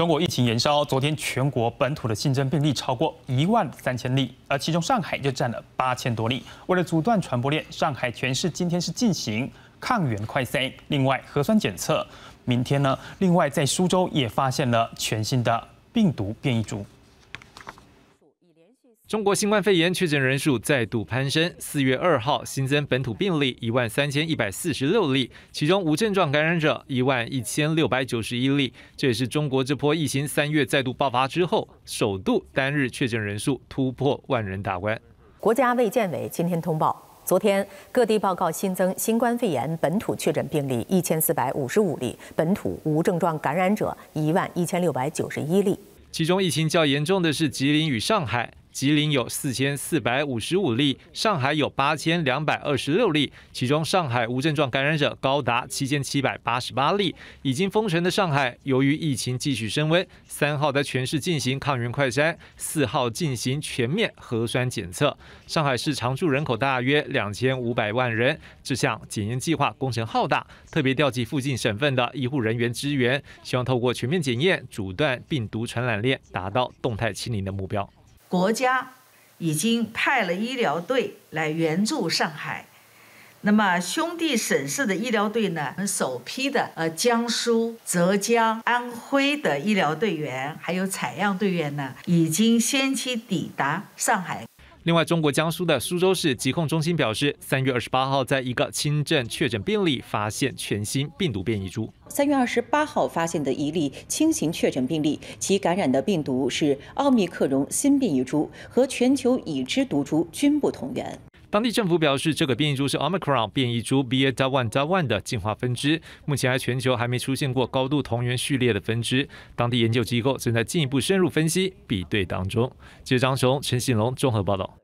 中国疫情延烧，昨天全国本土的新增病例超过一万三千例，而其中上海就占了八千多例。为了阻断传播链，上海全市今天是进行抗原快筛，另外核酸检测。明天呢？另外在苏州也发现了全新的病毒变异株。中国新冠肺炎确诊人数再度攀升，四月二号新增本土病例一万三千一百四十六例，其中无症状感染者一万一千六百九十一例，这也是中国这波疫情三月再度爆发之后首度单日确诊人数突破万人大关。国家卫健委今天通报，昨天各地报告新增新冠肺炎本土确诊病例一千四百五十五例，本土无症状感染者一万一千六百九十一例，其中疫情较严重的是吉林与上海。吉林有四千四百五十五例，上海有八千两百二十六例，其中上海无症状感染者高达七千七百八十八例。已经封城的上海，由于疫情继续升温，三号在全市进行抗原快筛，四号进行全面核酸检测。上海市常住人口大约两千五百万人，这项检验计划工程浩大，特别调集附近省份的医护人员支援，希望透过全面检验阻断病毒传染链，达到动态清零的目标。国家已经派了医疗队来援助上海，那么兄弟省市的医疗队呢？首批的呃，江苏、浙江、安徽的医疗队员，还有采样队员呢，已经先期抵达上海。另外，中国江苏的苏州市疾控中心表示，三月二十八号，在一个轻症确诊病例发现全新病毒变异株。三月二十八号发现的一例轻型确诊病例，其感染的病毒是奥密克戎新变异株，和全球已知毒株均不同源。当地政府表示，这个变异株是 Omicron 变异株 BA.1.1 的进化分支。目前，全球还没出现过高度同源序列的分支。当地研究机构正在进一步深入分析比对当中。记者张雄、陈信龙综合报道。